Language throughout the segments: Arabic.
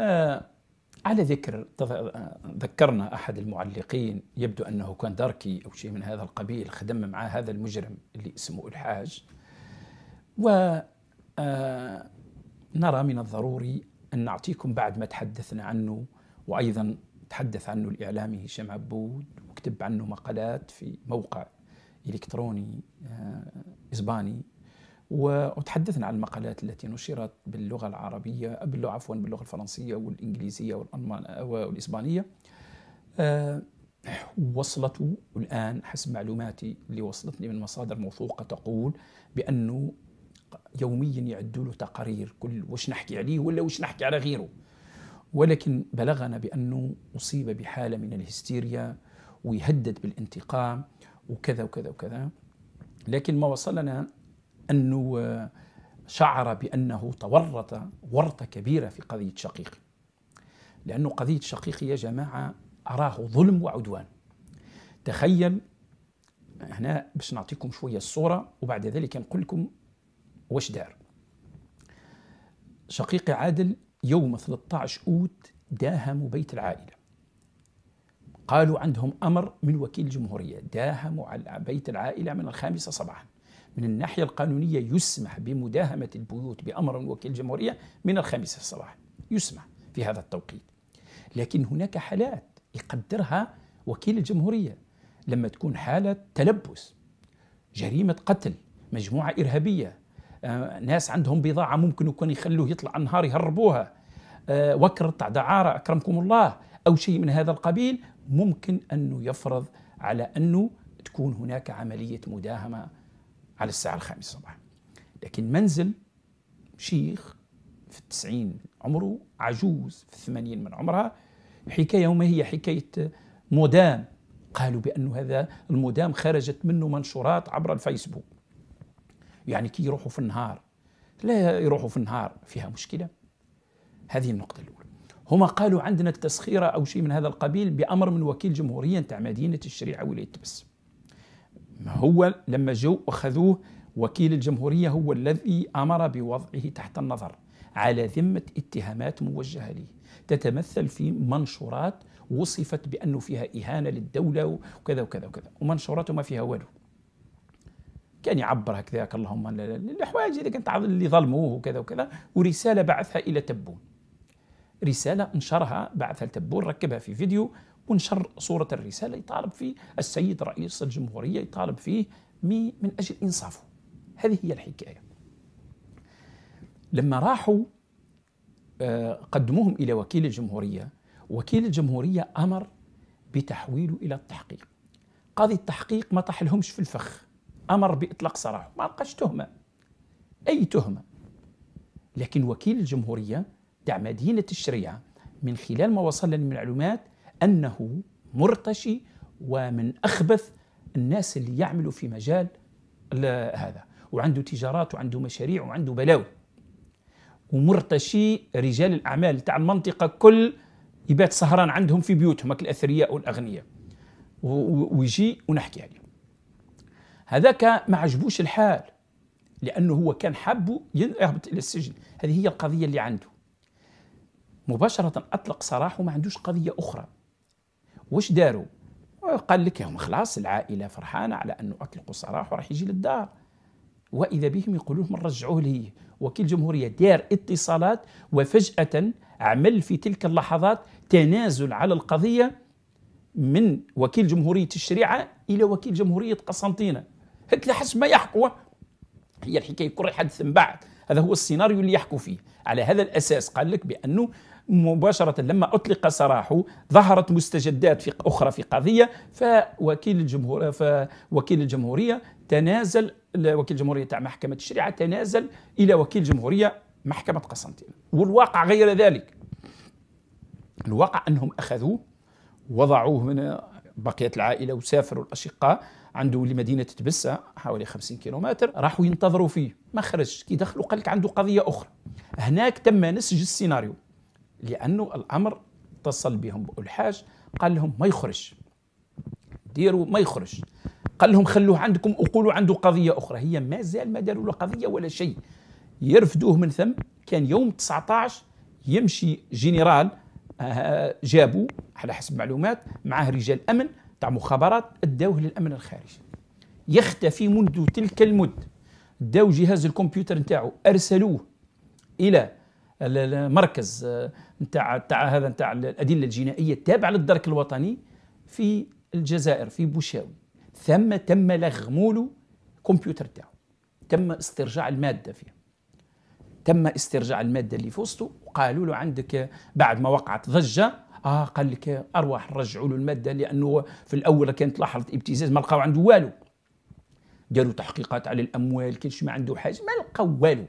آه، على ذكر آه، ذكرنا احد المعلقين يبدو انه كان داركي او شيء من هذا القبيل خدم مع هذا المجرم اللي اسمه الحاج و آه، نرى من الضروري ان نعطيكم بعد ما تحدثنا عنه وايضا تحدث عنه الاعلامي هشام عبود وكتب عنه مقالات في موقع الكتروني اسباني وتحدثنا عن المقالات التي نشرت باللغة العربية عفوا باللغة الفرنسية والإنجليزية والألمان والإسبانية آه، وصلت الآن حسب معلوماتي اللي وصلتني من مصادر موثوقة تقول بأنه يوميا يعدوا له تقارير كل وش نحكي عليه ولا وش نحكي على غيره ولكن بلغنا بأنه أصيب بحالة من الهستيريا ويهدد بالانتقام وكذا وكذا وكذا لكن ما وصلنا أنه شعر بأنه تورط ورطة كبيرة في قضية شقيقي. لأنه قضية شقيقي يا جماعة أراه ظلم وعدوان تخيل هنا باش نعطيكم شوية الصورة وبعد ذلك نقول لكم واش دار شقيقي عادل يوم 13 أوت داهموا بيت العائلة قالوا عندهم أمر من وكيل الجمهورية داهموا على بيت العائلة من الخامسة صباحا من الناحية القانونية يسمح بمداهمة البيوت بأمر وكيل الجمهورية من الخامسة الصباح يسمح في هذا التوقيت لكن هناك حالات يقدرها وكيل الجمهورية لما تكون حالة تلبس جريمة قتل مجموعة إرهابية آه، ناس عندهم بضاعة ممكن يكون يخلوه يطلع النهار يهربوها آه، وكر تاع دعارة أكرمكم الله أو شيء من هذا القبيل ممكن أنه يفرض على أنه تكون هناك عملية مداهمة على الساعة الخامسة صباحا لكن منزل شيخ في التسعين عمره عجوز في الثمانين من عمرها حكاية وما هي حكاية مدام قالوا بأن هذا المدام خرجت منه منشورات عبر الفيسبوك يعني كي يروحوا في النهار لا يروحوا في النهار فيها مشكلة هذه النقطة الأولى هما قالوا عندنا التسخيرة أو شيء من هذا القبيل بأمر من وكيل جمهورية نتاع مدينة الشريعة ولاية تبسم هو لما جو وخذوه وكيل الجمهورية هو الذي أمر بوضعه تحت النظر على ذمة اتهامات موجهة له تتمثل في منشورات وصفت بأنه فيها إهانة للدولة وكذا وكذا وكذا ومنشورات ما فيها والو كان يعبر هكذاك اللهم الحوايج اللي كانت اللي ظلموه وكذا وكذا ورسالة بعثها إلى تبون رسالة انشرها بعثها لتبون ركبها في فيديو ونشر صورة الرسالة يطالب فيه السيد رئيس الجمهورية يطالب فيه من أجل إنصافه هذه هي الحكاية لما راحوا آه، قدموهم إلى وكيل الجمهورية وكيل الجمهورية أمر بتحويله إلى التحقيق قاضي التحقيق ما لهمش في الفخ أمر بإطلاق سراحه ما لقاش تهمة أي تهمة لكن وكيل الجمهورية تاع مدينة الشريعة من خلال ما وصلنا من المعلومات أنه مرتشي ومن أخبث الناس اللي يعملوا في مجال هذا وعنده تجارات وعنده مشاريع وعنده بلاوي ومرتشي رجال الأعمال تاع المنطقة كل يبات سهران عندهم في بيوتهم الأثرياء والأغنياء ويجي ونحكي عليه هذاك ما عجبوش الحال لأنه هو كان حابه يهبط إلى السجن هذه هي القضية اللي عنده مباشرة أطلق سراحه ما عندوش قضية أخرى واش داروا؟ قال لك هم خلاص العائله فرحانه على انه اطلقوا سراح وراح يجي للدار واذا بهم يقولون لهم رجعوه لي وكيل الجمهوريه دار اتصالات وفجاه عمل في تلك اللحظات تنازل على القضيه من وكيل جمهوريه الشريعه الى وكيل جمهوريه قسنطينه هكذا حسب ما يحكوا هي الحكايه كل حدث من بعد هذا هو السيناريو اللي يحكوا فيه على هذا الاساس قال لك بانه مباشرة لما أطلق سراحه ظهرت مستجدات في أخرى في قضية فوكيل الجمهور فوكيل الجمهورية تنازل وكيل الجمهورية تاع محكمة الشريعة تنازل إلى وكيل الجمهورية محكمة قسنطينة والواقع غير ذلك الواقع أنهم أخذوه وضعوه من بقية العائلة وسافروا الأشقاء عنده لمدينة تبسة حوالي 50 كيلومتر راحوا ينتظروا فيه ما خرج كي دخلوا قال لك عنده قضية أخرى هناك تم نسج السيناريو لانه الامر اتصل بهم الحاج قال لهم ما يخرج ديروا ما يخرج قال لهم خلوه عندكم وقولوا عنده قضيه اخرى هي ما زال ما داروا له قضيه ولا شيء يرفدوه من ثم كان يوم 19 يمشي جنرال آه، جابوا على حسب معلومات معاه رجال امن تاع مخابرات اداوه للامن الخارجي يختفي منذ تلك المده داو جهاز الكمبيوتر نتاعو ارسلوه الى المركز آه، نتاع نتاع هذا نتاع الادله الجنائيه التابعه للدرك الوطني في الجزائر في بوشاوي ثم تم لغمولو كمبيوتر تاعو تم استرجاع الماده فيه تم استرجاع الماده اللي في وسطه وقالوا له عندك بعد ما وقعت ضجه اه قال لك ارواح رجعوا له الماده لانه في الاول كانت لاحظت ابتزاز ما لقاو عنده والو داروا تحقيقات على الاموال كاين ما عنده حاجه ما لقاو والو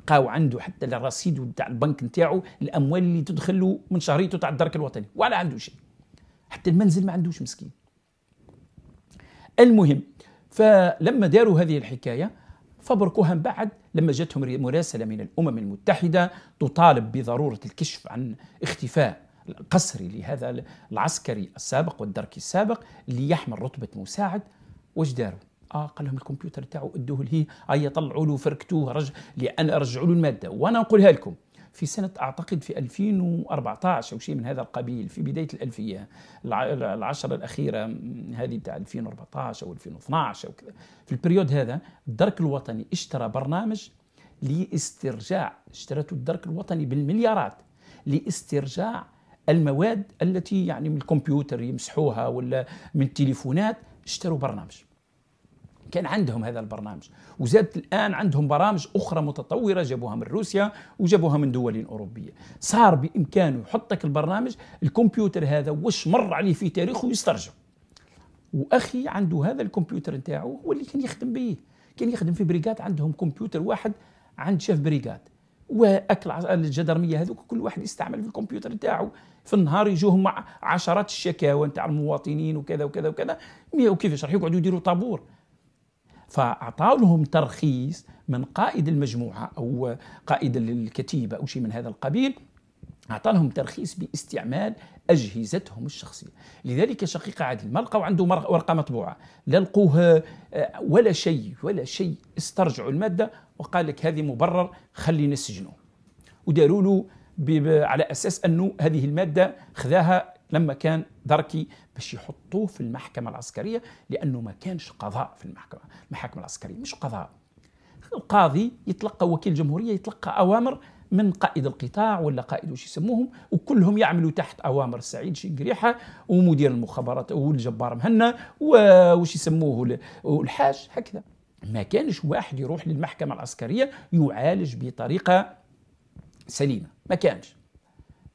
بقاو عنده حتى الرصيد تاع البنك نتاعو الاموال اللي تدخل له من شهريته تاع الدرك الوطني ولا عنده شيء حتى المنزل ما عندوش مسكين المهم فلما داروا هذه الحكايه فبركوها من بعد لما جاتهم مراسله من الامم المتحده تطالب بضروره الكشف عن اختفاء القسري لهذا العسكري السابق والدركي السابق اللي يحمل رتبه مساعد واش داروا؟ اه قال لهم الكمبيوتر تاعو ادوه لهي هيا طلعوا له فركتوه رج لان رجعوا له الماده وانا نقولها لكم في سنة أعتقد في 2014 أو شيء من هذا القبيل في بداية الألفية العشرة الأخيرة هذه تاع 2014 أو 2012 أو كذا في البريود هذا الدرك الوطني اشترى برنامج لاسترجاع اشترته الدرك الوطني بالمليارات لاسترجاع المواد التي يعني من الكمبيوتر يمسحوها ولا من التليفونات اشتروا برنامج كان عندهم هذا البرنامج وزادت الآن عندهم برامج أخرى متطورة جابوها من روسيا وجابوها من دول أوروبية صار بإمكانه يحطك البرنامج الكمبيوتر هذا وش مر عليه في تاريخه يسترجع وأخي عنده هذا الكمبيوتر نتاعه هو اللي كان يخدم به كان يخدم في بريقات عندهم كمبيوتر واحد عند شيف بريقات واكل الجدرميه هذوك كل واحد يستعمل في الكمبيوتر نتاعو في النهار يجوهم مع عشرات الشكاوى نتاع المواطنين وكذا وكذا وكذا وكيفاش راح يقعدوا يديروا طابور فأعطاوا لهم ترخيص من قائد المجموعة أو قائد الكتيبة أو شيء من هذا القبيل أعطى لهم ترخيص باستعمال أجهزتهم الشخصية لذلك شقيقه عادل ما لقوا عنده ورقة مطبوعة لا لقوها آه، ولا شيء ولا شيء استرجعوا المادة وقال لك هذه مبرر خلينا نسجنه وداروا له على أساس أنه هذه المادة خذاها لما كان دركي باش يحطوه في المحكمة العسكرية لأنه ما كانش قضاء في المحكمة المحاكم العسكرية مش قضاء القاضي يتلقى وكيل جمهورية يتلقى أوامر من قائد القطاع ولا قائد وش يسموهم وكلهم يعملوا تحت اوامر سعيد شنقريحه ومدير المخابرات والجبار مهنا وش يسموه الحاج هكذا ما كانش واحد يروح للمحكمه العسكريه يعالج بطريقه سليمه ما كانش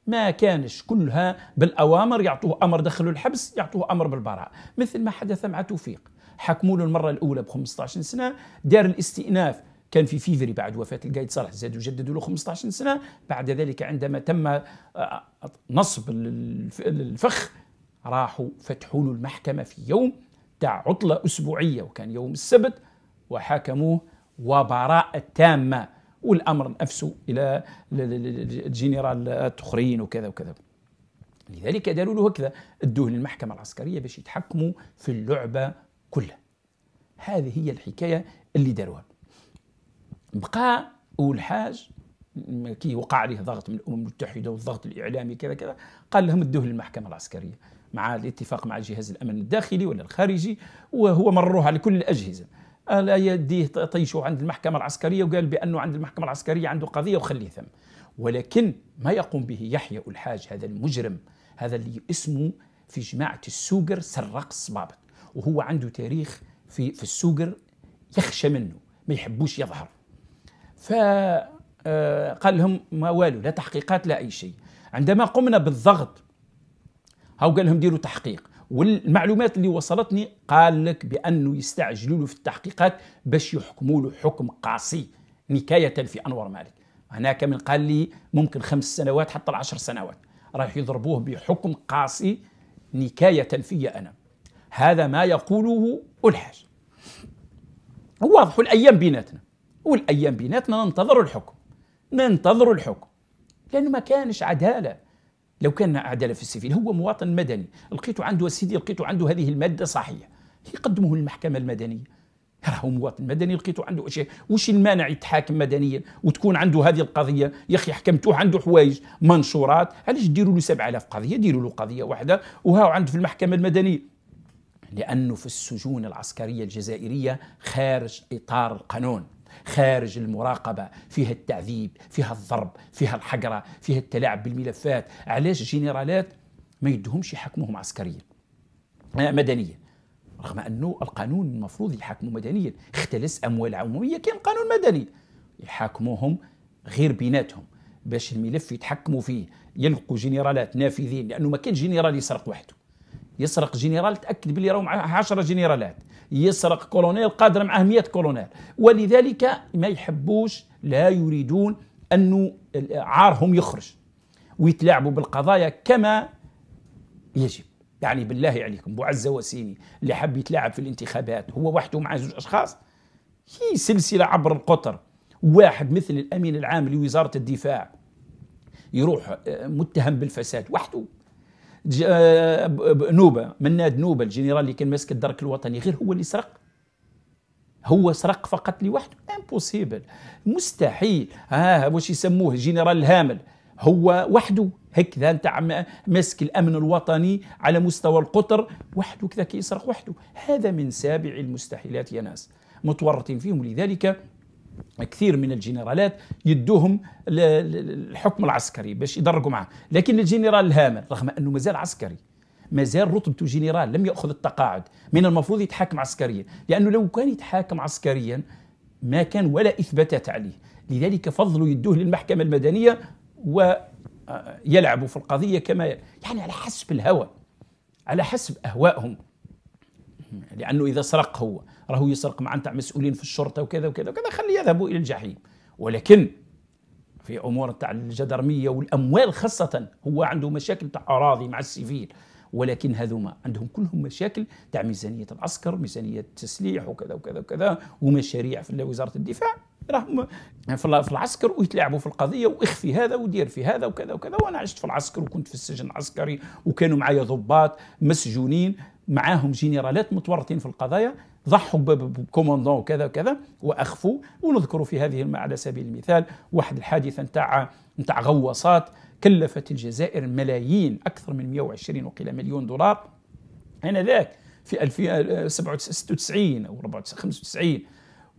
ما كانش كلها بالأوامر يعطوه أمر دخلوا الحبس يعطوه أمر بالبراءة مثل ما حدث مع توفيق حكموا له المرة الأولى ب 15 سنة دار الاستئناف كان في فيفري بعد وفاة القايد صالح زاد جددوا له 15 سنة بعد ذلك عندما تم آه، آه، نصب الفخ راحوا فتحوا له المحكمة في يوم تاع عطلة أسبوعية وكان يوم السبت وحاكموه وبراءة تامة والأمر نفسه إلى الجنرال التخرين وكذا وكذا لذلك داروا له هكذا ادوه للمحكمة العسكرية باش يتحكموا في اللعبة كلها هذه هي الحكاية اللي داروها بقى والحاج كي وقع عليه ضغط من الامم المتحده والضغط الاعلامي كذا كذا قال لهم ادوه للمحكمه العسكريه مع الاتفاق مع جهاز الامن الداخلي ولا الخارجي وهو مروه على كل الاجهزه يديه طيشه عند المحكمة العسكرية وقال بأنه عند المحكمة العسكرية عنده قضية وخليه ثم ولكن ما يقوم به يحيى الحاج هذا المجرم هذا اللي اسمه في جماعة السوقر سرق الصبابط وهو عنده تاريخ في في السوقر يخشى منه ما يحبوش يظهر ف آه، قال لهم ما والو لا تحقيقات لا اي شيء عندما قمنا بالضغط هاو قال لهم ديروا تحقيق والمعلومات اللي وصلتني قال لك بانه يستعجلوا له في التحقيقات باش يحكموا له حكم قاسي نكايه في انور مالك هناك من قال لي ممكن خمس سنوات حتى العشر سنوات راح يضربوه بحكم قاسي نكايه في انا هذا ما يقوله الحاج واضح الايام بيناتنا والايام بيناتنا ننتظر الحكم ننتظر الحكم لانه ما كانش عداله لو كان عدالة في السفينة هو مواطن مدني لقيته عنده سيدي لقيته عنده هذه المادة صحية يقدمه للمحكمة المدنية راهو مواطن مدني لقيته عنده اشياء وش المانع يتحاكم مدنيا وتكون عنده هذه القضيه يا اخي حكمتوه عنده حوايج منشورات علاش ديروا له 7000 قضيه ديروا له قضيه واحده وهاو عنده في المحكمه المدنيه لانه في السجون العسكريه الجزائريه خارج اطار القانون خارج المراقبه فيها التعذيب فيها الضرب فيها الحقره فيها التلاعب بالملفات علاش الجنرالات ما يدهمش يحكموهم عسكريا آه، مدنيا رغم انه القانون المفروض يحاكموا مدنيا اختلس اموال عموميه كان قانون مدني يحاكموهم غير بيناتهم باش الملف يتحكموا فيه يلقوا جنرالات نافذين لانه ما كان جنرال يسرق وحده يسرق جنرال تاكد باللي راهو 10 جنرالات يسرق كولونيل قادر معاه 100 كولونيل ولذلك ما يحبوش لا يريدون أن عارهم يخرج ويتلاعبوا بالقضايا كما يجب يعني بالله عليكم عزة وسيني اللي حب يتلاعب في الانتخابات هو وحده مع زوج أشخاص هي سلسلة عبر القطر واحد مثل الأمين العام لوزارة الدفاع يروح آه، متهم بالفساد وحده آه، نوبه مناد نوبه الجنرال اللي كان ماسك الدرك الوطني غير هو اللي سرق هو سرق فقط لوحده امبوسيبل مستحيل ها واش يسموه جنرال الهامل هو وحده هكذا انت ماسك الامن الوطني على مستوى القطر وحده كذا كيسرق وحده هذا من سابع المستحيلات يا ناس متورطين فيهم لذلك كثير من الجنرالات يدوهم الحكم العسكري باش يدرجوا معاه لكن الجنرال الهامل رغم انه مازال عسكري مازال رتبته جنرال لم ياخذ التقاعد من المفروض يتحاكم عسكريا لانه لو كان يتحاكم عسكريا ما كان ولا اثباتات عليه لذلك فضلوا يدوه للمحكمه المدنيه ويلعبوا آه، في القضيه كما يعني على حسب الهوى على حسب اهوائهم لانه اذا سرق هو راهو يسرق مع نتاع مسؤولين في الشرطه وكذا وكذا وكذا خليه يذهبوا الى الجحيم ولكن في امور تاع الجدرميه والاموال خاصه هو عنده مشاكل تاع اراضي مع السيفيل ولكن هذوما عندهم كلهم مشاكل تاع ميزانيه العسكر ميزانيه التسليح وكذا وكذا وكذا ومشاريع في وزاره الدفاع راهم في العسكر ويتلاعبوا في القضيه واخفي هذا ودير في هذا وكذا وكذا وانا عشت في العسكر وكنت في السجن العسكري وكانوا معايا ضباط مسجونين معاهم جنرالات متورطين في القضايا ضحوا بكوموندون وكذا وكذا واخفوا ونذكر في هذه على سبيل المثال واحد الحادثه نتاع نتاع غواصات كلفت الجزائر ملايين اكثر من 120 وقيل مليون دولار انذاك في 1996 او 95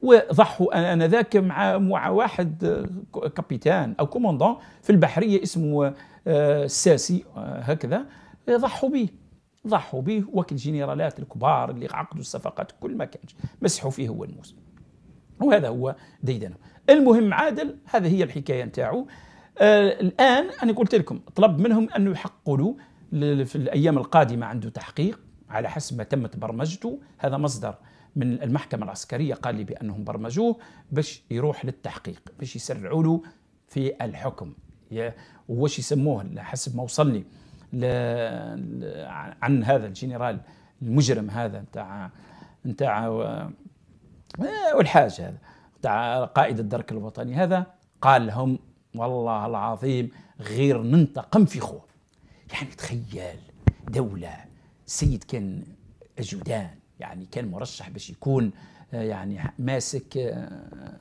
وضحوا انذاك مع مع واحد كابيتان او كوموندون في البحريه اسمه الساسي هكذا ضحوا به ضحوا به وكالجنرالات الكبار اللي عقدوا الصفقات كل ما كانش مسحوا فيه هو الموس وهذا هو ديدنه المهم عادل هذه هي الحكايه نتاعو آه، الان انا قلت لكم طلب منهم انه يحققوا في الايام القادمه عنده تحقيق على حسب ما تمت برمجته هذا مصدر من المحكمه العسكريه قال لي بانهم برمجوه باش يروح للتحقيق باش يسرعوا له في الحكم واش يسموه حسب ما وصل لي ل... عن هذا الجنرال المجرم هذا نتاع نتاع آه، والحاج هذا نتاع قائد الدرك الوطني هذا قال لهم والله العظيم غير ننتقم في خوه يعني تخيل دولة سيد كان أجودان يعني كان مرشح باش يكون آه، يعني ماسك آه،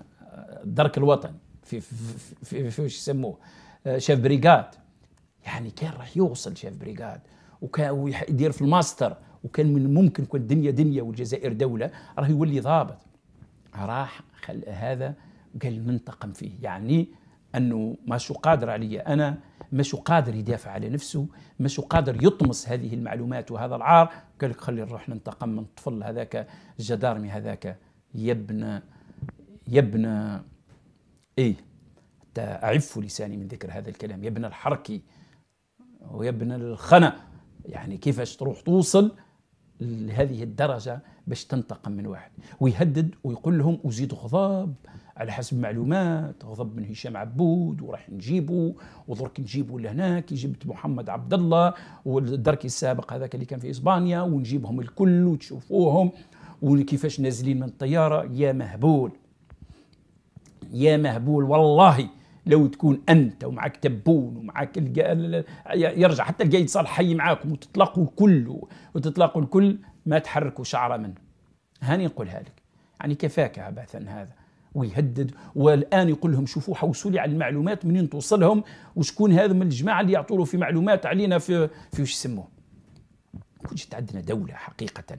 الدرك الوطني في في في, في, في, في يسموه شاف بريغاد يعني كان راح يوصل شاف بريغاد وكان ويدير في الماستر وكان من ممكن كل الدنيا دنيا والجزائر دوله راه يولي ضابط راح خل هذا قال ننتقم فيه يعني انه ماشو قادر عليا انا ماشو قادر يدافع على نفسه ماشو قادر يطمس هذه المعلومات وهذا العار قال لك خلي نروح ننتقم من الطفل هذاك الجدارمي هذاك يبنى يبنى ايه حتى اعف لساني من ذكر هذا الكلام يبنى الحركي ويا ابن الخنا يعني كيفاش تروح توصل لهذه الدرجه باش تنتقم من واحد ويهدد ويقول لهم ازيد غضب على حسب معلومات غضب من هشام عبود وراح نجيبه ودرك نجيبه لهناك جبت محمد عبد الله والدرك السابق هذاك اللي كان في اسبانيا ونجيبهم الكل وتشوفوهم وكيفاش نازلين من الطياره يا مهبول يا مهبول والله لو تكون انت ومعك تبون ومعك يرجع حتى القايد صالح حي معاكم وتطلقوا الكل وتطلقوا الكل ما تحركوا شعره منه هاني نقولها لك يعني كفاك عبثا هذا ويهدد والان يقول لهم شوفوا حوسوا لي على المعلومات منين توصلهم وشكون هذا من الجماعه اللي يعطوا في معلومات علينا في في وش يسموه كنت عندنا دوله حقيقه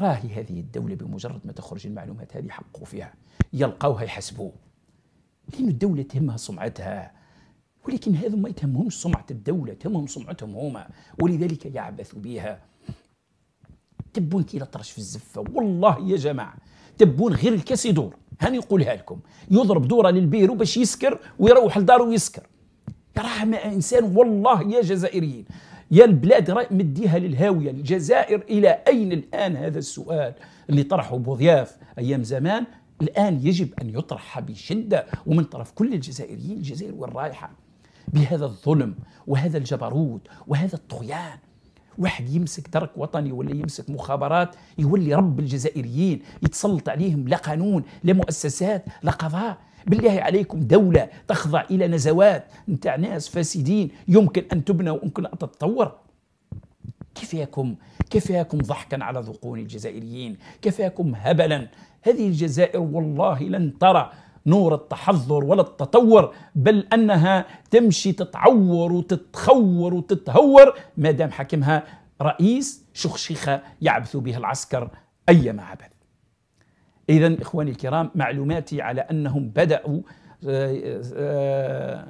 راهي هذه الدولة بمجرد ما تخرج المعلومات هذه حقوا فيها يلقوها يحسبوه لأن الدولة تهمها سمعتها ولكن هذا ما يتهمهمش سمعة الدولة تهمهم سمعتهم هما ولذلك يعبث بها تبون كي طرش في الزفة والله يا جماعة تبون غير الكاس يدور هاني نقولها لكم يضرب دوره للبيرو باش يسكر ويروح لداره ويسكر ما إنسان والله يا جزائريين يا البلاد مديها للهاوية الجزائر إلى أين الآن هذا السؤال اللي طرحه بوضياف أيام زمان الآن يجب أن يطرح بشدة ومن طرف كل الجزائريين الجزائر والرايحة بهذا الظلم وهذا الجبروت وهذا الطغيان واحد يمسك درك وطني ولا يمسك مخابرات يولي رب الجزائريين يتسلط عليهم لا قانون لا مؤسسات لا قضاء بالله عليكم دولة تخضع إلى نزوات نتاع ناس فاسدين يمكن أن تبنى ويمكن أن تتطور كيفاكم كفاكم ضحكا على ذقون الجزائريين كفاكم هبلا هذه الجزائر والله لن ترى نور التحضر ولا التطور بل انها تمشي تتعور وتتخور وتتهور ما دام حاكمها رئيس شخشخه يعبث به العسكر ايما عبث. اذا اخواني الكرام معلوماتي على انهم بداوا آآ آه، آآ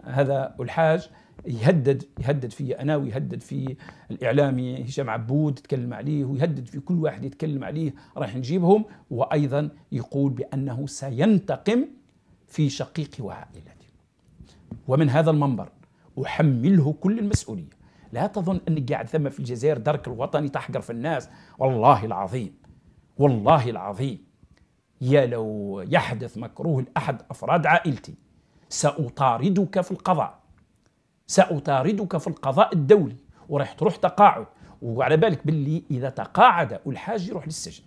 آه، هذا الحاج يهدد يهدد في انا ويهدد في الاعلامي هشام عبود تكلم عليه ويهدد في كل واحد يتكلم عليه راح نجيبهم وايضا يقول بانه سينتقم في شقيقي وعائلتي ومن هذا المنبر احمله كل المسؤوليه لا تظن انك قاعد ثم في الجزائر درك الوطني تحقر في الناس والله العظيم والله العظيم يا لو يحدث مكروه لاحد افراد عائلتي ساطاردك في القضاء سأطاردك في القضاء الدولي وراح تروح تقاعد وعلى بالك باللي إذا تقاعد الحاج يروح للسجن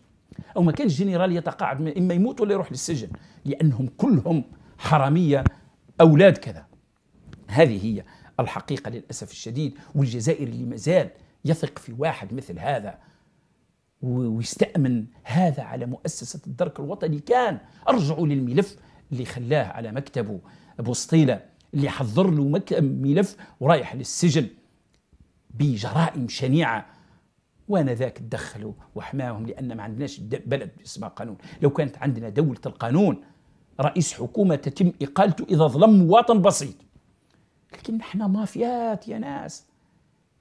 أو ما كان الجنرال يتقاعد إما يموت ولا يروح للسجن لأنهم كلهم حرامية أولاد كذا هذه هي الحقيقة للأسف الشديد والجزائر اللي مازال يثق في واحد مثل هذا ويستأمن هذا على مؤسسة الدرك الوطني كان أرجعوا للملف اللي خلاه على مكتبه بوسطيله اللي حضر له ملف ورايح للسجن بجرائم شنيعه وانا ذاك تدخلوا وحماهم لان ما عندناش بلد اسمها قانون لو كانت عندنا دوله القانون رئيس حكومه تتم اقالته اذا ظلم مواطن بسيط لكن نحن مافيات يا ناس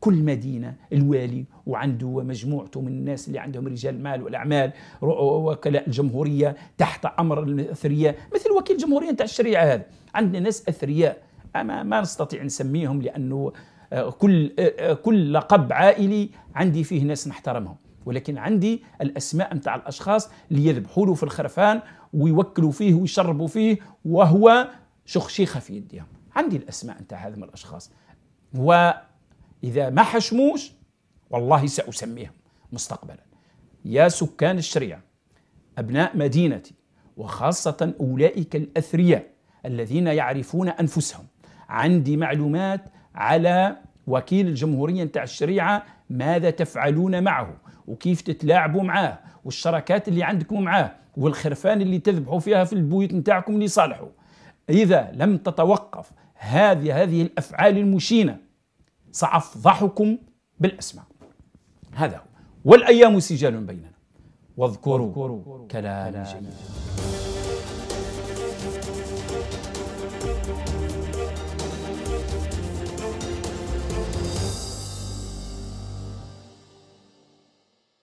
كل مدينة الوالي وعنده ومجموعته من الناس اللي عندهم رجال المال والأعمال وكلاء الجمهورية تحت أمر الأثرياء مثل وكيل الجمهورية نتاع الشريعة هذا عندنا ناس أثرياء أما ما نستطيع نسميهم لأنه آه، كل آه، آه، كل لقب عائلي عندي فيه ناس نحترمهم ولكن عندي الاسماء نتاع الاشخاص اللي يذبحوا له في الخرفان ويوكلوا فيه ويشربوا فيه وهو شخشيخه في يديهم عندي الاسماء نتاع هذم الاشخاص و إذا ما حشموش والله سأسميهم مستقبلا يا سكان الشريعة أبناء مدينتي وخاصة أولئك الأثرياء الذين يعرفون أنفسهم عندي معلومات على وكيل الجمهورية نتاع الشريعة ماذا تفعلون معه وكيف تتلاعبوا معاه والشراكات اللي عندكم معاه والخرفان اللي تذبحوا فيها في البيوت نتاعكم لصالحه إذا لم تتوقف هذه هذه الأفعال المشينة سأفضحكم بالأسماء هذا هو والأيام سجال بيننا واذكروا كلام جيد